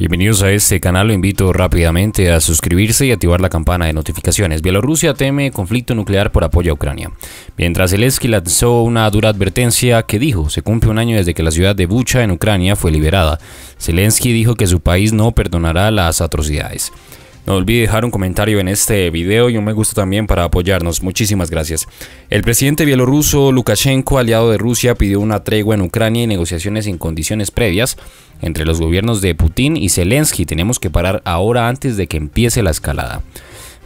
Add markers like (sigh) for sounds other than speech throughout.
Bienvenidos a este canal, lo invito rápidamente a suscribirse y activar la campana de notificaciones. Bielorrusia teme conflicto nuclear por apoyo a Ucrania. Mientras Zelensky lanzó una dura advertencia que dijo, se cumple un año desde que la ciudad de Bucha en Ucrania fue liberada. Zelensky dijo que su país no perdonará las atrocidades. No olvide dejar un comentario en este video y un me gusta también para apoyarnos. Muchísimas gracias. El presidente bielorruso Lukashenko, aliado de Rusia, pidió una tregua en Ucrania y negociaciones sin condiciones previas entre los gobiernos de Putin y Zelensky. Tenemos que parar ahora antes de que empiece la escalada.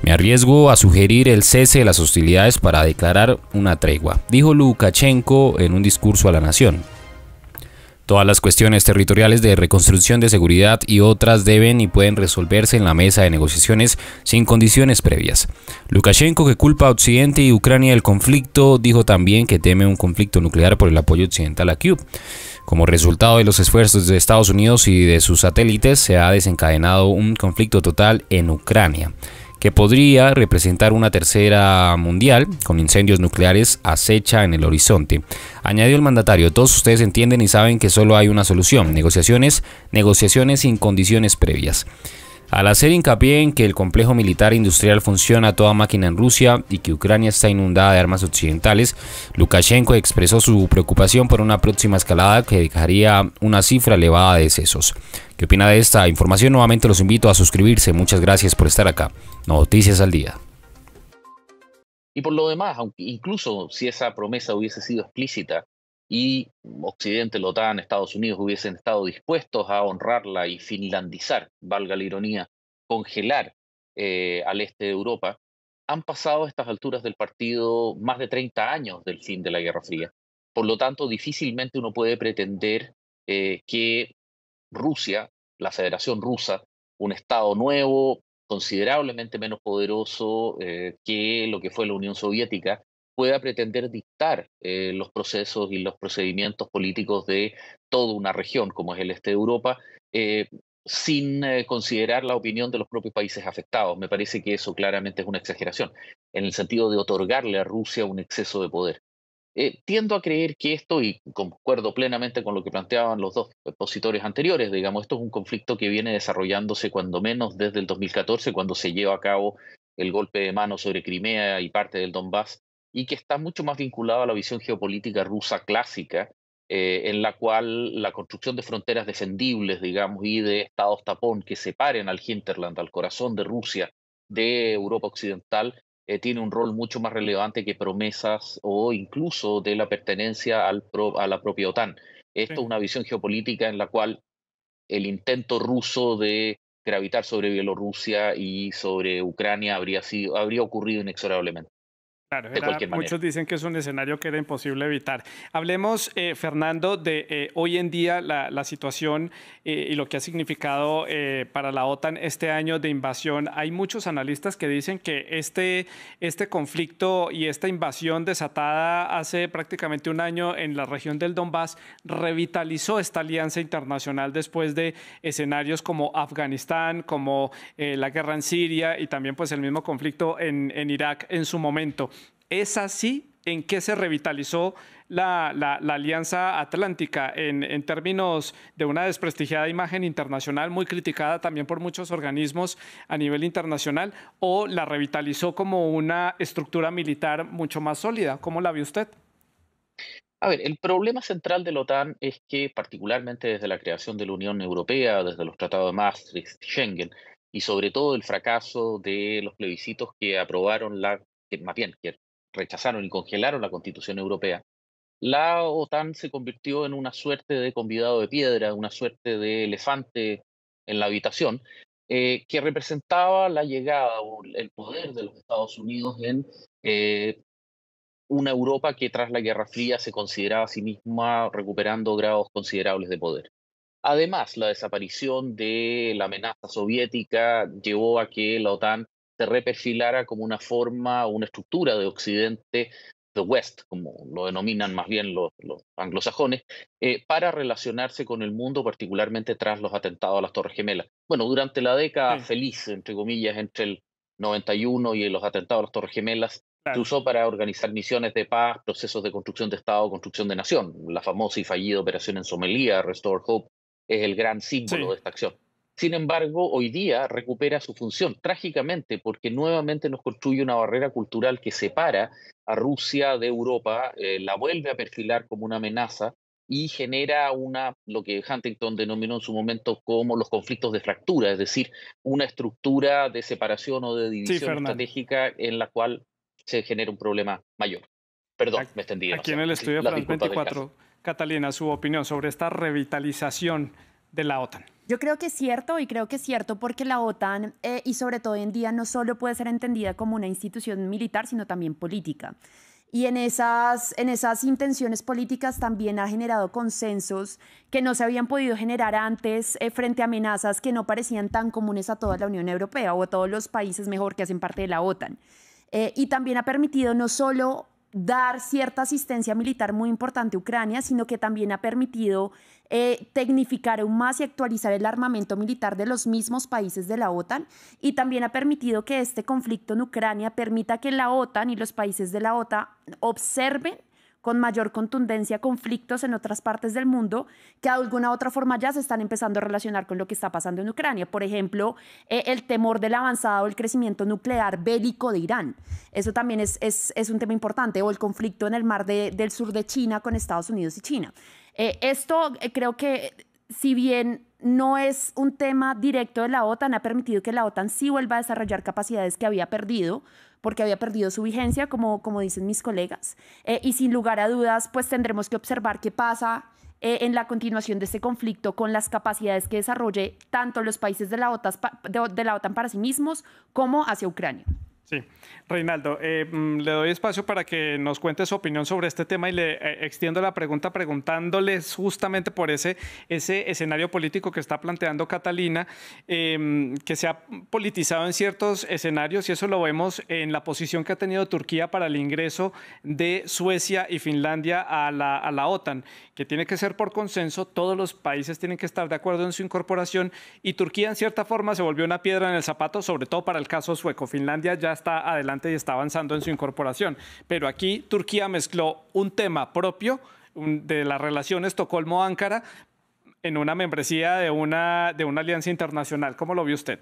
Me arriesgo a sugerir el cese de las hostilidades para declarar una tregua, dijo Lukashenko en un discurso a la nación. Todas las cuestiones territoriales de reconstrucción de seguridad y otras deben y pueden resolverse en la mesa de negociaciones sin condiciones previas. Lukashenko, que culpa a Occidente y Ucrania del conflicto, dijo también que teme un conflicto nuclear por el apoyo occidental a Kiev. Como resultado de los esfuerzos de Estados Unidos y de sus satélites, se ha desencadenado un conflicto total en Ucrania, que podría representar una tercera mundial, con incendios nucleares acecha en el horizonte. Añadió el mandatario, todos ustedes entienden y saben que solo hay una solución, negociaciones, negociaciones sin condiciones previas. Al hacer hincapié en que el complejo militar industrial funciona a toda máquina en Rusia y que Ucrania está inundada de armas occidentales, Lukashenko expresó su preocupación por una próxima escalada que dejaría una cifra elevada de decesos. ¿Qué opina de esta información? Nuevamente los invito a suscribirse. Muchas gracias por estar acá. Noticias al día. Y por lo demás, aunque incluso si esa promesa hubiese sido explícita, y Occidente, la OTAN, Estados Unidos hubiesen estado dispuestos a honrarla y finlandizar, valga la ironía, congelar eh, al este de Europa, han pasado a estas alturas del partido más de 30 años del fin de la Guerra Fría. Por lo tanto, difícilmente uno puede pretender eh, que Rusia, la Federación Rusa, un Estado nuevo, considerablemente menos poderoso eh, que lo que fue la Unión Soviética, pueda pretender dictar eh, los procesos y los procedimientos políticos de toda una región como es el este de Europa, eh, sin eh, considerar la opinión de los propios países afectados. Me parece que eso claramente es una exageración, en el sentido de otorgarle a Rusia un exceso de poder. tiendo a creer que esto, y concuerdo plenamente con lo que planteaban los dos expositores anteriores, digamos, esto es un conflicto que viene desarrollándose cuando menos desde el 2014, cuando se lleva a cabo el golpe de mano sobre Crimea y parte del Donbass, y que está mucho más vinculado a la visión geopolítica rusa clásica, eh, en la cual la construcción de fronteras defendibles, digamos, y de estados tapón que separen al hinterland, al corazón de Rusia, de Europa Occidental, eh, tiene un rol mucho más relevante que promesas o incluso de la pertenencia a la propia OTAN. Esto es una visión geopolítica en la cual el intento ruso de gravitar sobre Bielorrusia y sobre Ucrania habría, sido, habría ocurrido inexorablemente. Claro, muchos dicen que es un escenario que era imposible evitar. Hablemos, eh, Fernando, de eh, hoy en día la, situación eh, y lo que ha significado para la OTAN este año de invasión. Hay muchos analistas que dicen que este, este conflicto y esta invasión desatada hace prácticamente un año en la región del Donbass revitalizó esta alianza internacional después de escenarios como Afganistán, como la guerra en Siria y también pues el mismo conflicto en Irak en su momento. ¿Es así? ¿En qué se revitalizó la, Alianza Atlántica en, términos de una desprestigiada imagen internacional muy criticada también por muchos organismos a nivel internacional? ¿O la revitalizó como una estructura militar mucho más sólida? ¿Cómo la ve usted? A ver, el problema central de la OTAN es que, particularmente desde la creación de la Unión Europea, desde los tratados de Maastricht, Schengen, y sobre todo el fracaso de los plebiscitos que aprobaron la, que, más bien, rechazaron y congelaron la Constitución Europea, la OTAN se convirtió en una suerte de convidado de piedra, una suerte de elefante en la habitación, eh, que representaba la llegada o el poder de los Estados Unidos en eh, una Europa que tras la Guerra Fría se consideraba a sí misma recuperando grados considerables de poder. Además, la desaparición de la amenaza soviética llevó a que la OTAN se reperfilara como una forma, una estructura de Occidente, the West, como lo denominan más bien los, anglosajones, eh, para relacionarse con el mundo, particularmente tras los atentados a las Torres Gemelas. Bueno, durante la década feliz, entre comillas, entre el 91 y los atentados a las Torres Gemelas, se usó para organizar misiones de paz, procesos de construcción de Estado, construcción de nación. La famosa y fallida operación en Somalia, Restore Hope, es el gran símbolo de esta acción. Sin embargo, hoy día recupera su función trágicamente porque nuevamente nos construye una barrera cultural que separa a Rusia de Europa, eh, la vuelve a perfilar como una amenaza y genera una, lo que Huntington denominó en su momento como los conflictos de fractura, es decir, una estructura de separación o de división estratégica en la cual se genera un problema mayor. Perdón, me extendí. Aquí en el estudio Catalina, su opinión sobre esta revitalización de la OTAN. Yo creo que es cierto y creo que es cierto porque la OTAN eh, y sobre todo hoy en día no solo puede ser entendida como una institución militar, sino también política. Y en esas, en esas intenciones políticas también ha generado consensos que no se habían podido generar antes eh, frente a amenazas que no parecían tan comunes a toda la Unión Europea o a todos los países mejor que hacen parte de la OTAN. Eh, y también ha permitido no solo dar cierta asistencia militar muy importante a Ucrania, sino que también ha permitido eh, tecnificar aún más y actualizar el armamento militar de los mismos países de la OTAN y también ha permitido que este conflicto en Ucrania permita que la OTAN y los países de la OTAN observen con mayor contundencia conflictos en otras partes del mundo que de alguna u otra forma ya se están empezando a relacionar con lo que está pasando en Ucrania. Por ejemplo, eh, el temor del avanzado, el crecimiento nuclear bélico de Irán. Eso también es, un tema importante. O el conflicto en el mar del sur de China con Estados Unidos y China. Eh, esto eh, creo que si bien no es un tema directo de la OTAN, ha permitido que la OTAN sí vuelva a desarrollar capacidades que había perdido porque había perdido su vigencia, como, como dicen mis colegas. Eh, y sin lugar a dudas, pues tendremos que observar qué pasa eh, en la continuación de este conflicto con las capacidades que desarrolle tanto los países de la OTAN para sí mismos como hacia Ucrania. Sí, Reinaldo, eh, mm, le doy espacio para que nos cuente su opinión sobre este tema y le eh, extiendo la pregunta preguntándoles justamente por ese, ese escenario político que está planteando Catalina, em, que se ha politizado en ciertos escenarios y eso lo vemos en la posición que ha tenido Turquía para el ingreso de Suecia y Finlandia a la, a la OTAN, que tiene que ser por consenso, todos los países tienen que estar de acuerdo en su incorporación y Turquía en cierta forma se volvió una piedra en el zapato, sobre todo para el caso sueco. Finlandia ya está adelante y está avanzando en su incorporación. Pero aquí Turquía mezcló un tema propio de la relación Estocolmo-Áncara en una membresía de una, de una alianza internacional. ¿Cómo lo vio usted?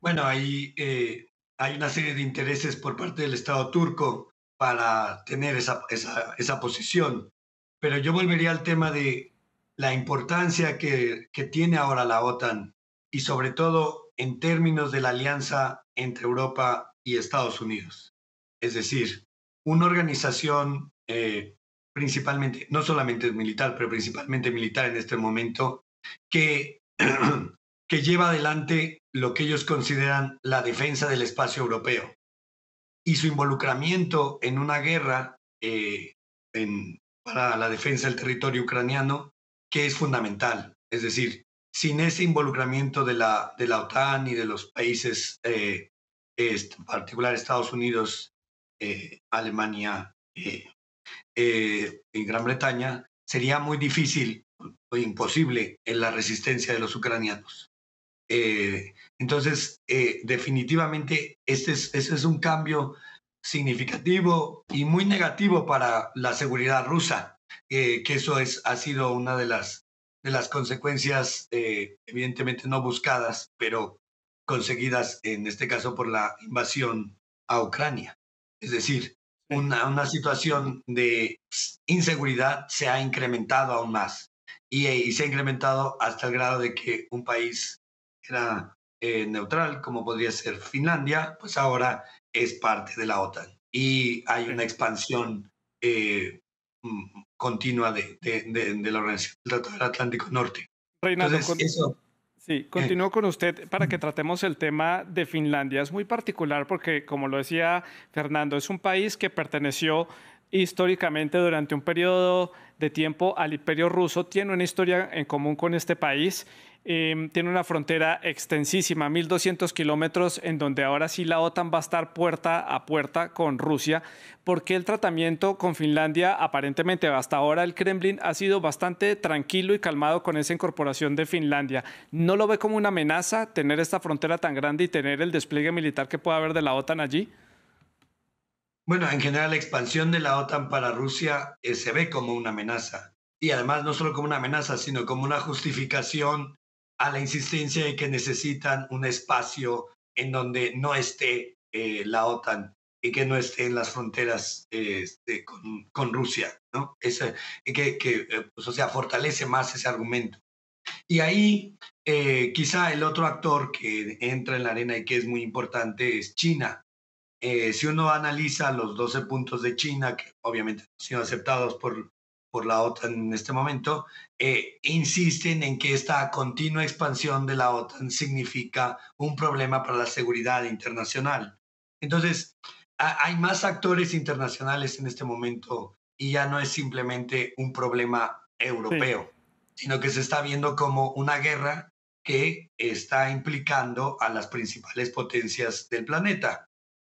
Bueno, ahí eh, hay una serie de intereses por parte del Estado turco para tener esa, esa, posición. Pero yo volvería al tema de la importancia que, que, tiene ahora la OTAN y sobre todo en términos de la alianza entre Europa y Estados Unidos. Es decir, una organización eh, principalmente, no solamente militar, pero principalmente militar en este momento, que, (clears throat) que lleva adelante lo que ellos consideran la defensa del espacio europeo. Y su involucramiento en una guerra eh, en, para la defensa del territorio ucraniano, que es fundamental. Es decir, sin ese involucramiento de la, de la OTAN y de los países eh, este, en particular Estados Unidos, eh, Alemania y eh, eh, Gran Bretaña, sería muy difícil o imposible en la resistencia de los ucranianos. entonces, definitivamente, este es, es un cambio significativo y muy negativo para la seguridad rusa, que eso es, ha sido una de las, de las consecuencias, evidentemente no buscadas, pero conseguidas en este caso por la invasión a Ucrania. Es decir, una, una situación de inseguridad se ha incrementado aún más y, se ha incrementado hasta el grado de que un país era eh, neutral, como podría ser Finlandia, pues ahora es parte de la OTAN y hay una expansión eh, mm, continua de, la Organización del del Atlántico Norte. Entonces, eso Sí, eh. continúo con usted para que tratemos el tema de Finlandia. Es muy particular porque, como lo decía Fernando, es un país que perteneció históricamente durante un periodo de tiempo al imperio ruso, tiene una historia en común con este país Em, tiene una frontera extensísima, 1.200 kilómetros, en donde ahora sí la OTAN va a estar puerta a puerta con Rusia, porque el tratamiento con Finlandia, aparentemente hasta ahora el Kremlin ha sido bastante tranquilo y calmado con esa incorporación de Finlandia. ¿No lo ve como una amenaza tener esta frontera tan grande y tener el despliegue militar que pueda haber de la OTAN allí? Bueno, en general la expansión de la OTAN para Rusia eh, se ve como una amenaza. Y además no solo como una amenaza, sino como una justificación a la insistencia de que necesitan un espacio en donde no esté eh, la OTAN y que no esté en las fronteras este, con, Rusia, ¿no? Ese, que, eh, pues, o sea, fortalece más ese argumento. Y ahí eh, quizá el otro actor que entra en la arena y que es muy importante es China. si uno analiza los 12 puntos de China, que obviamente han sido aceptados por por la OTAN en este momento, eh, insisten en que esta continua expansión de la OTAN significa un problema para la seguridad internacional. Entonces, hay más actores internacionales en este momento y ya no es simplemente un problema europeo, sino que se está viendo como una guerra que está implicando a las principales potencias del planeta.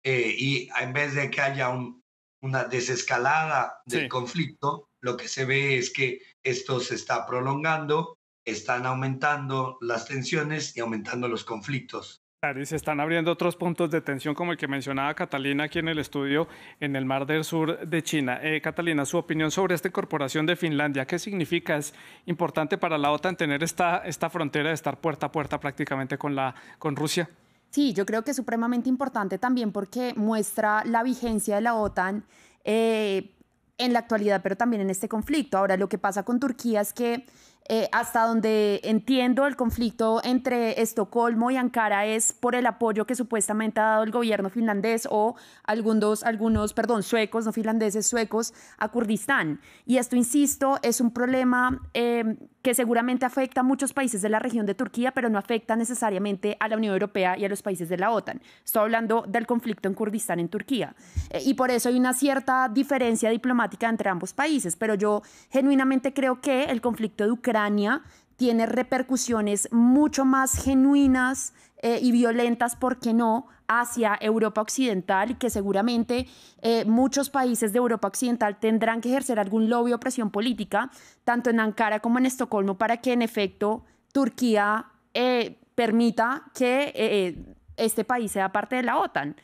Eh, y en vez de que haya un, una desescalada del conflicto, lo que se ve es que esto se está prolongando, están aumentando las tensiones y aumentando los conflictos. Claro, y se están abriendo otros puntos de tensión como el que mencionaba Catalina aquí en el estudio en el Mar del Sur de China. Eh, Catalina, su opinión sobre esta incorporación de Finlandia, ¿qué significa? ¿Es importante para la OTAN tener esta, esta frontera de estar puerta a puerta prácticamente con, la, con Rusia? Sí, yo creo que es supremamente importante también porque muestra la vigencia de la OTAN eh, en la actualidad, pero también en este conflicto. Ahora, lo que pasa con Turquía es que eh, hasta donde entiendo el conflicto entre Estocolmo y Ankara es por el apoyo que supuestamente ha dado el gobierno finlandés o algunos, algunos, perdón, suecos, no finlandeses, suecos a Kurdistán. Y esto, insisto, es un problema eh, que seguramente afecta a muchos países de la región de Turquía, pero no afecta necesariamente a la Unión Europea y a los países de la OTAN. Estoy hablando del conflicto en Kurdistán en Turquía. Eh, y por eso hay una cierta diferencia diplomática entre ambos países, pero yo genuinamente creo que el conflicto de Ucrania tiene repercusiones mucho más genuinas eh, y violentas, ¿por qué no?, hacia Europa Occidental y que seguramente eh, muchos países de Europa Occidental tendrán que ejercer algún lobby o presión política, tanto en Ankara como en Estocolmo, para que en efecto Turquía eh, permita que este país sea parte de la OTAN.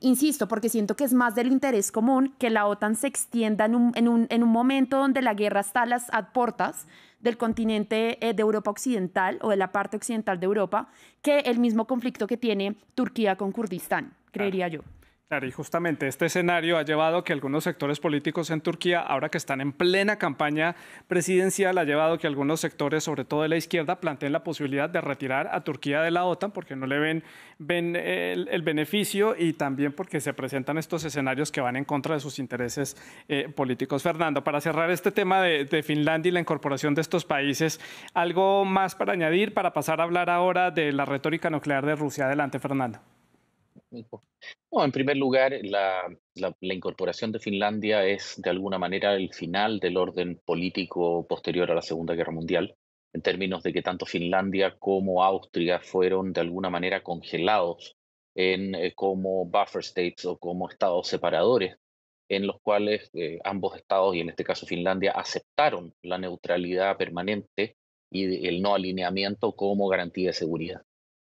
insisto, porque siento que es más del interés común que la OTAN se extienda en un, en un, momento donde la guerra está a las puertas del continente eh, de Europa Occidental o de la parte occidental de Europa que el mismo conflicto que tiene Turquía con Kurdistán, creería yo. Claro, y justamente este escenario ha llevado a que algunos sectores políticos en Turquía, ahora que están en plena campaña presidencial, ha llevado a que algunos sectores, sobre todo de la izquierda, planteen la posibilidad de retirar a Turquía de la OTAN porque no le ven, el, beneficio y también porque se presentan estos escenarios que van en contra de sus intereses eh, políticos. Fernando, para cerrar este tema de, de Finlandia y la incorporación de estos países, algo más para añadir, para pasar a hablar ahora de la retórica nuclear de Rusia. Adelante, Fernando en primer lugar, la, incorporación de Finlandia es de alguna manera el final del orden político posterior a la Segunda Guerra Mundial, en términos de que tanto Finlandia como Austria fueron de alguna manera congelados en, eh, como buffer states o como estados separadores en los cuales eh, ambos estados, y en este caso Finlandia, aceptaron la neutralidad permanente y el no alineamiento como garantía de seguridad.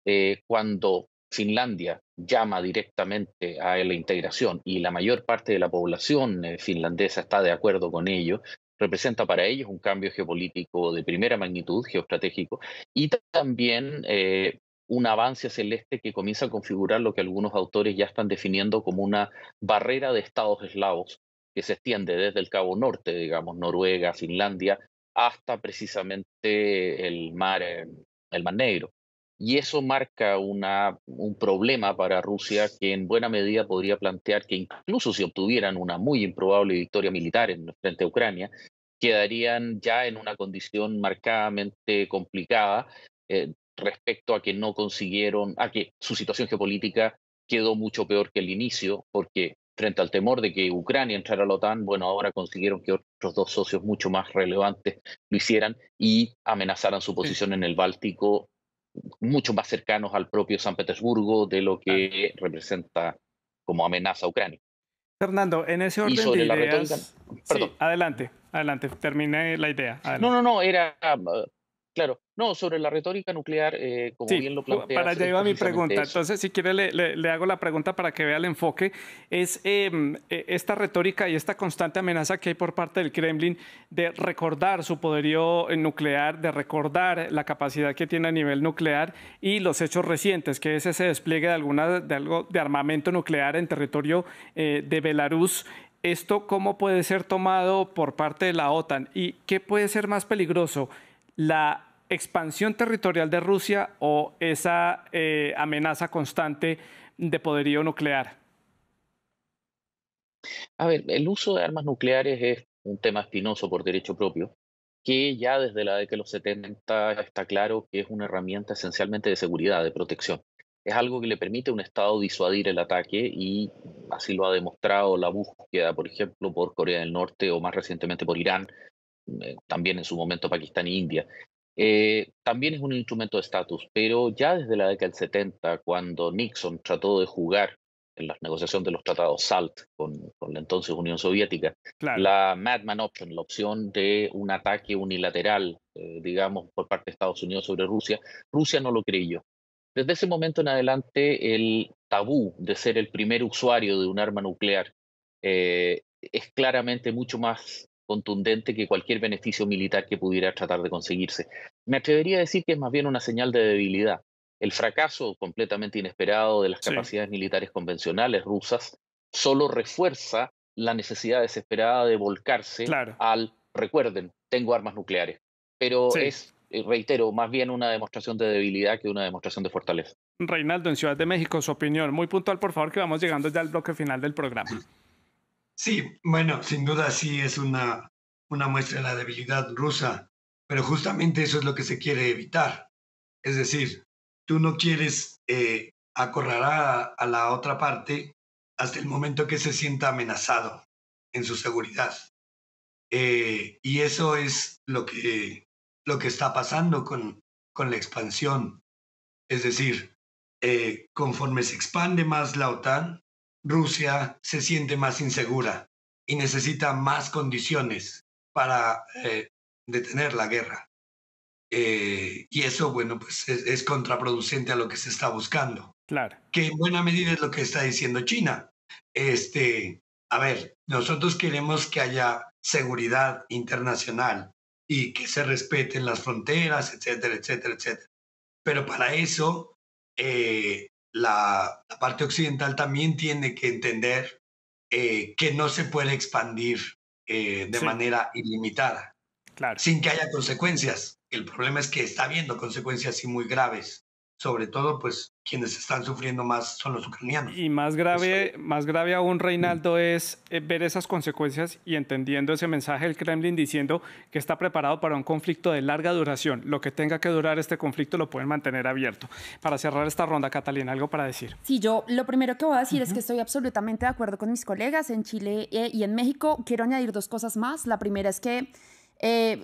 Eh, cuando Finlandia llama directamente a la integración y la mayor parte de la población eh, finlandesa está de acuerdo con ello, representa para ellos un cambio geopolítico de primera magnitud, geoestratégico, y también eh, un avance celeste que comienza a configurar lo que algunos autores ya están definiendo como una barrera de estados eslavos que se extiende desde el Cabo Norte, digamos, Noruega, Finlandia, hasta precisamente el mar, eh, el mar Negro. Y eso marca un problema para Rusia que en buena medida podría plantear que incluso si obtuvieran una muy improbable victoria militar en frente a Ucrania, quedarían ya en una condición marcadamente complicada eh, respecto a que no consiguieron, a que su situación geopolítica quedó mucho peor que el inicio, porque frente al temor de que Ucrania entrara a la OTAN, bueno, ahora consiguieron que otros dos socios mucho más relevantes lo hicieran y amenazaran su posición en el Báltico mucho más cercanos al propio San Petersburgo de lo que representa como amenaza a Ucrania. Fernando, en ese orden de ideas, perdón. adelante, adelante, terminé la idea. No, no, no, era Claro, no, sobre la retórica nuclear, eh, como bien lo planteas. Para allá eh, iba mi pregunta. Entonces, si quiere, le, hago la pregunta para que vea el enfoque. Es em, e, esta retórica y esta constante amenaza que hay por parte del Kremlin de recordar su poderío eh, nuclear, de recordar la capacidad que tiene a nivel nuclear y los hechos recientes, que es ese despliegue de, alguna, de, algo, de armamento nuclear en territorio eh, de Belarus. ¿Esto cómo puede ser tomado por parte de la OTAN? ¿Y qué puede ser más peligroso? la expansión territorial de Rusia o esa eh, amenaza constante de poderío nuclear? A ver, el uso de armas nucleares es un tema espinoso por derecho propio, que ya desde la década de los 70 está claro que es una herramienta esencialmente de seguridad, de protección. Es algo que le permite a un Estado disuadir el ataque y así lo ha demostrado la búsqueda, por ejemplo, por Corea del Norte o más recientemente por Irán, eh, también en su momento Pakistán e India, eh, también es un instrumento de estatus, pero ya desde la década del 70, cuando Nixon trató de jugar en las negociaciones de los tratados SALT con, la entonces Unión Soviética, la Madman Option, la opción de un ataque unilateral, eh, digamos, por parte de Estados Unidos sobre Rusia, Rusia no lo creyó. Desde ese momento en adelante, el tabú de ser el primer usuario de un arma nuclear es claramente mucho más contundente que cualquier beneficio militar que pudiera tratar de conseguirse. Me atrevería a decir que es más bien una señal de debilidad. El fracaso completamente inesperado de las capacidades militares convencionales rusas solo refuerza la necesidad desesperada de volcarse al, recuerden, tengo armas nucleares. Pero es, eh, reitero, más bien una demostración de debilidad que una demostración de fortaleza. Reinaldo, en Ciudad de México, su opinión. Muy puntual, por favor, que vamos llegando ya al bloque final del programa. (clears throat) Sí, bueno, sin duda sí es una, muestra de la debilidad rusa, pero justamente eso es lo que se quiere evitar. Es decir, tú no quieres eh, acorralar a la otra parte hasta el momento que se sienta amenazado en su seguridad. Eh, y eso es lo que, lo que está pasando con, la expansión. Es decir, eh, conforme se expande más la OTAN, Rusia se siente más insegura y necesita más condiciones para eh, detener la guerra. Eh, y eso, bueno, pues es, contraproducente a lo que se está buscando. Claro. Que en buena medida es lo que está diciendo China. Este, a ver, nosotros queremos que haya seguridad internacional y que se respeten las fronteras, etcétera, etcétera, etcétera. Pero para eso eh, la, parte occidental también tiene que entender eh, que no se puede expandir eh, de manera ilimitada, sin que haya consecuencias. El problema es que está habiendo consecuencias muy graves sobre todo pues quienes están sufriendo más son los ucranianos. Y más grave, más grave aún, Reinaldo, es eh, ver esas consecuencias y entendiendo ese mensaje del Kremlin diciendo que está preparado para un conflicto de larga duración. Lo que tenga que durar este conflicto lo pueden mantener abierto. Para cerrar esta ronda, Catalina, algo para decir. Sí, yo lo primero que voy a decir es que estoy absolutamente de acuerdo con mis colegas en Chile eh, y en México. Quiero añadir dos cosas más. La primera es que... Eh,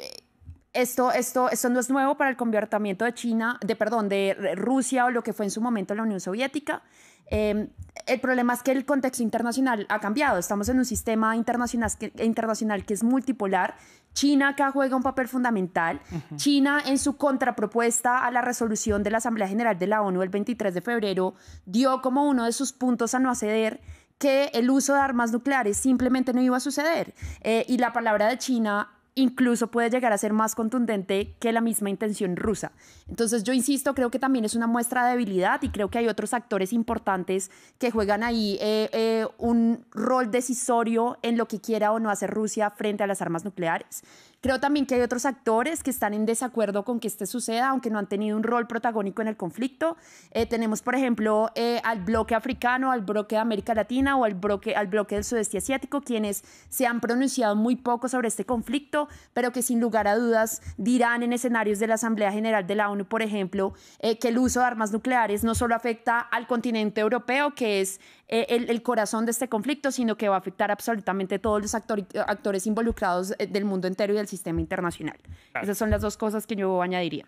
esto, esto, esto no es nuevo para el convirtamiento de China, de perdón, de Rusia o lo que fue en su momento la Unión Soviética. Em, el problema es que el contexto internacional ha cambiado. Estamos en un sistema internacional que, internacional que es multipolar. China acá juega un papel fundamental. China, en su contrapropuesta a la resolución de la Asamblea General de la ONU el 23 de febrero, dio como uno de sus puntos a no acceder que el uso de armas nucleares simplemente no iba a suceder. Eh, y la palabra de China incluso puede llegar a ser más contundente que la misma intención rusa. Entonces yo insisto, creo que también es una muestra de debilidad y creo que hay otros actores importantes que juegan ahí eh, eh, un rol decisorio en lo que quiera o no hacer Rusia frente a las armas nucleares. Creo también que hay otros actores que están en desacuerdo con que este suceda, aunque no han tenido un rol protagónico en el conflicto. Eh, tenemos, por ejemplo, eh, al bloque africano, al bloque de América Latina o al bloque, del sudeste asiático, quienes se han pronunciado muy poco sobre este conflicto, pero que sin lugar a dudas dirán en escenarios de la Asamblea General de la ONU, por ejemplo, eh, que el uso de armas nucleares no solo afecta al continente europeo, que es eh, el, corazón de este conflicto, sino que va a afectar absolutamente todos los actores involucrados eh, del mundo entero y del sistema internacional. Esas son las dos cosas que yo añadiría.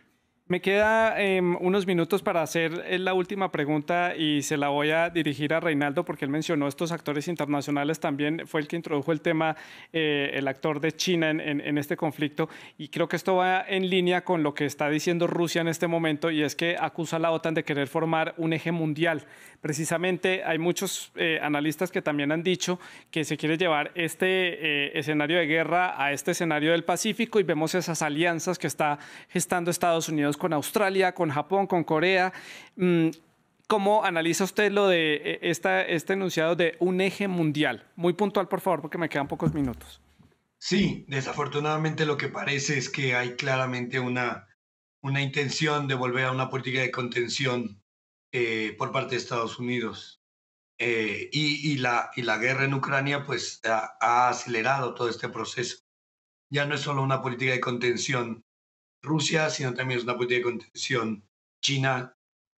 Me queda em, unos minutos para hacer eh, la última pregunta y se la voy a dirigir a Reinaldo porque él mencionó estos actores internacionales también. Fue el que introdujo el tema, el actor de China en, este conflicto. Y creo que esto va en línea con lo que está diciendo Rusia en este momento y es que acusa a la OTAN de querer formar un eje mundial precisamente hay muchos eh, analistas que también han dicho que se quiere llevar este eh, escenario de guerra a este escenario del Pacífico y vemos esas alianzas que está gestando Estados Unidos con Australia, con Japón, con Corea. Mm, ¿Cómo analiza usted lo de eh, este enunciado de un eje mundial? Muy puntual, por favor, porque me quedan pocos minutos. Sí, desafortunadamente lo que parece es que hay claramente una, una intención de volver a una política de contención eh, por parte de Estados Unidos. Eh, y, la, y la guerra en Ucrania pues ha, acelerado todo este proceso. Ya no es solo una política de contención Rusia, sino también es una política de contención China.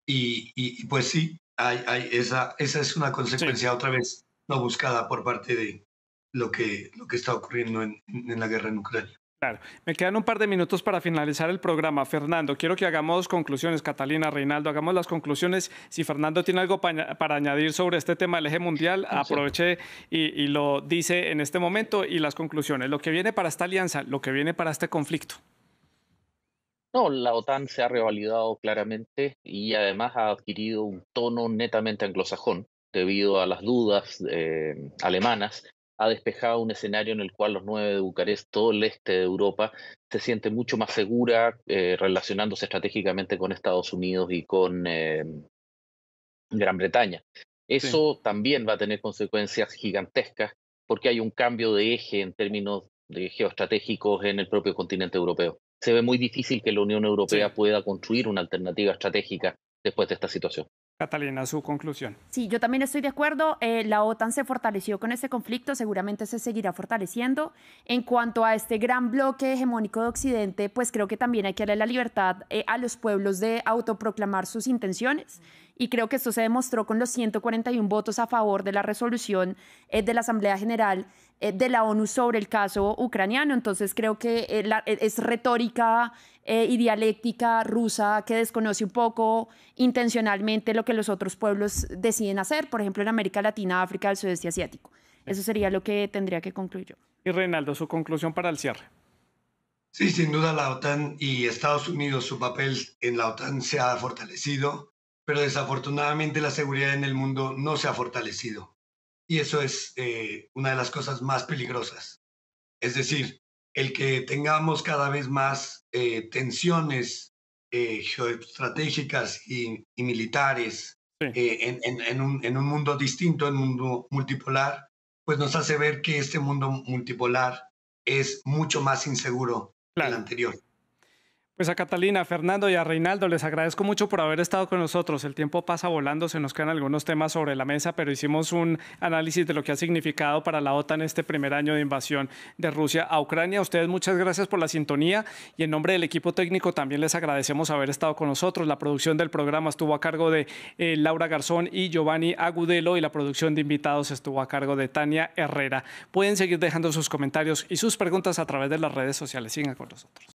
Y, pues sí, hay, esa, esa es una consecuencia otra vez no buscada por parte de lo que, lo que está ocurriendo en la guerra en Ucrania. Claro, me quedan un par de minutos para finalizar el programa. Fernando, quiero que hagamos conclusiones. Catalina, Reinaldo, hagamos las conclusiones. Si Fernando tiene algo para, añadir sobre este tema del eje mundial, aproveche y, lo dice en este momento y las conclusiones. Lo que viene para esta alianza, lo que viene para este conflicto. No, la OTAN se ha revalidado claramente y además ha adquirido un tono netamente anglosajón debido a las dudas eh, alemanas ha despejado un escenario en el cual los nueve de Bucarest, todo el este de Europa, se siente mucho más segura eh, relacionándose estratégicamente con Estados Unidos y con eh, Gran Bretaña. Eso también va a tener consecuencias gigantescas porque hay un cambio de eje en términos de geoestratégicos en el propio continente europeo. Se ve muy difícil que la Unión Europea pueda construir una alternativa estratégica después de esta situación. Catalina, su conclusión. Sí, yo también estoy de acuerdo. Eh, la OTAN se fortaleció con este conflicto, seguramente se seguirá fortaleciendo. En cuanto a este gran bloque hegemónico de Occidente, pues creo que también hay que darle la libertad eh, a los pueblos de autoproclamar sus intenciones. Y creo que esto se demostró con los 141 votos a favor de la resolución eh, de la Asamblea General de la ONU sobre el caso ucraniano. Entonces creo que es retórica eh, y dialéctica rusa que desconoce un poco intencionalmente lo que los otros pueblos deciden hacer, por ejemplo, en América Latina, África del Sudeste Asiático. Eso sería lo que tendría que concluir yo. Y Reinaldo, su conclusión para el cierre. Sí, sin duda la OTAN y Estados Unidos, su papel en la OTAN se ha fortalecido, pero desafortunadamente la seguridad en el mundo no se ha fortalecido. Y eso es eh, una de las cosas más peligrosas. Es decir, el que tengamos cada vez más eh, tensiones eh, geoestratégicas y, militares eh, en, un, mundo distinto, en un mundo multipolar, pues nos hace ver que este mundo multipolar es mucho más inseguro que el anterior. Pues a Catalina, a Fernando y a Reinaldo les agradezco mucho por haber estado con nosotros. El tiempo pasa volando, se nos quedan algunos temas sobre la mesa, pero hicimos un análisis de lo que ha significado para la OTAN este primer año de invasión de Rusia a Ucrania. A ustedes muchas gracias por la sintonía y en nombre del equipo técnico también les agradecemos haber estado con nosotros. La producción del programa estuvo a cargo de eh, Laura Garzón y Giovanni Agudelo y la producción de invitados estuvo a cargo de Tania Herrera. Pueden seguir dejando sus comentarios y sus preguntas a través de las redes sociales. Sigan con nosotros.